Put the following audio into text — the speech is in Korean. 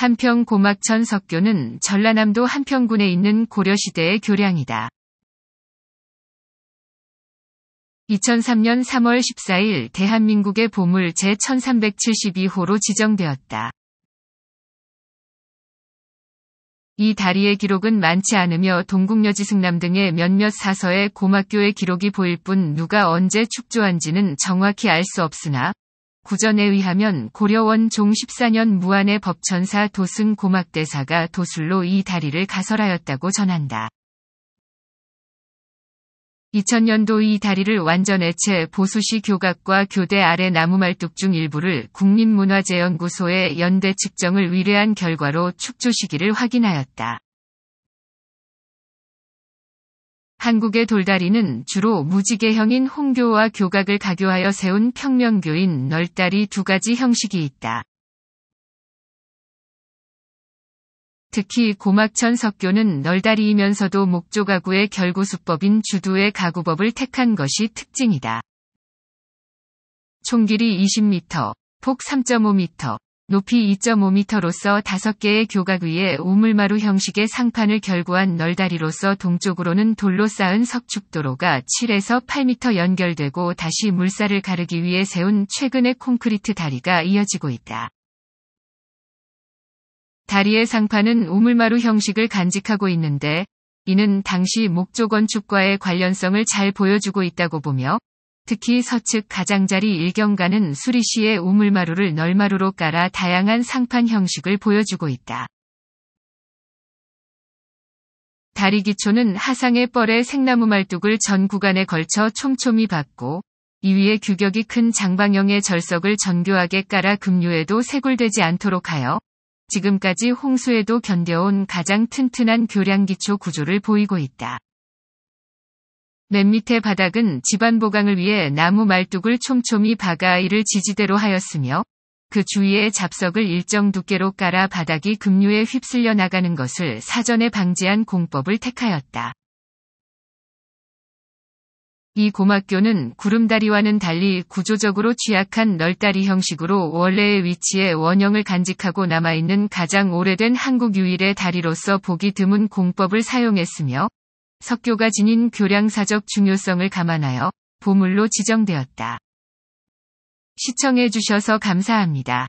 한평 고막천 석교는 전라남도 한평군에 있는 고려시대의 교량이다. 2003년 3월 14일 대한민국의 보물 제1372호로 지정되었다. 이 다리의 기록은 많지 않으며 동국여지 승남 등의 몇몇 사서에 고막교의 기록이 보일 뿐 누가 언제 축조한지는 정확히 알 수 없으나 구전에 의하면 고려원 종 14년 무안의 법천사 도승 고막대사가 도술로 이 다리를 가설하였다고 전한다. 2000년도 이 다리를 완전해체 보수시 교각과 교대 아래 나무말뚝 중 일부를 국민문화재연구소의 연대 측정을 위례한 결과로 축조시기를 확인하였다. 한국의 돌다리는 주로 무지개형인 홍교와 교각을 가교하여 세운 평면교인 널다리 두 가지 형식이 있다. 특히 고막천 석교는 널다리이면서도 목조가구의 결구수법인 주두의 가구법을 택한 것이 특징이다. 총길이 20m, 폭 3.5m, 높이 2.5m로서 5개의 교각 위에 우물마루 형식의 상판을 결구한 널다리로서 동쪽으로는 돌로 쌓은 석축도로가 7에서 8m 연결되고 다시 물살을 가르기 위해 세운 최근의 콘크리트 다리가 이어지고 있다. 다리의 상판은 우물마루 형식을 간직하고 있는데 이는 당시 목조 건축과의 관련성을 잘 보여주고 있다고 보며 특히 서측 가장자리 일경가는 수리시의 우물마루를 널마루로 깔아 다양한 상판 형식을 보여주고 있다. 다리 기초는 하상의 뻘에 생나무 말뚝을 전 구간에 걸쳐 촘촘히 박고 이위에 규격이 큰 장방형의 절석을 정교하게 깔아 급류에도 세굴되지 않도록 하여 지금까지 홍수에도 견뎌온 가장 튼튼한 교량 기초 구조를 보이고 있다. 맨밑에 바닥은 집안 보강을 위해 나무 말뚝을 촘촘히 박아 이를 지지대로 하였으며 그 주위에 잡석을 일정 두께로 깔아 바닥이 급류에 휩쓸려 나가는 것을 사전에 방지한 공법을 택하였다. 이 고막교는 구름다리와는 달리 구조적으로 취약한 널다리 형식으로 원래의 위치에 원형을 간직하고 남아있는 가장 오래된 한국 유일의 다리로서 보기 드문 공법을 사용했으며 석교가 지닌 교량사적 중요성을 감안하여 보물로 지정되었다. 시청해주셔서 감사합니다.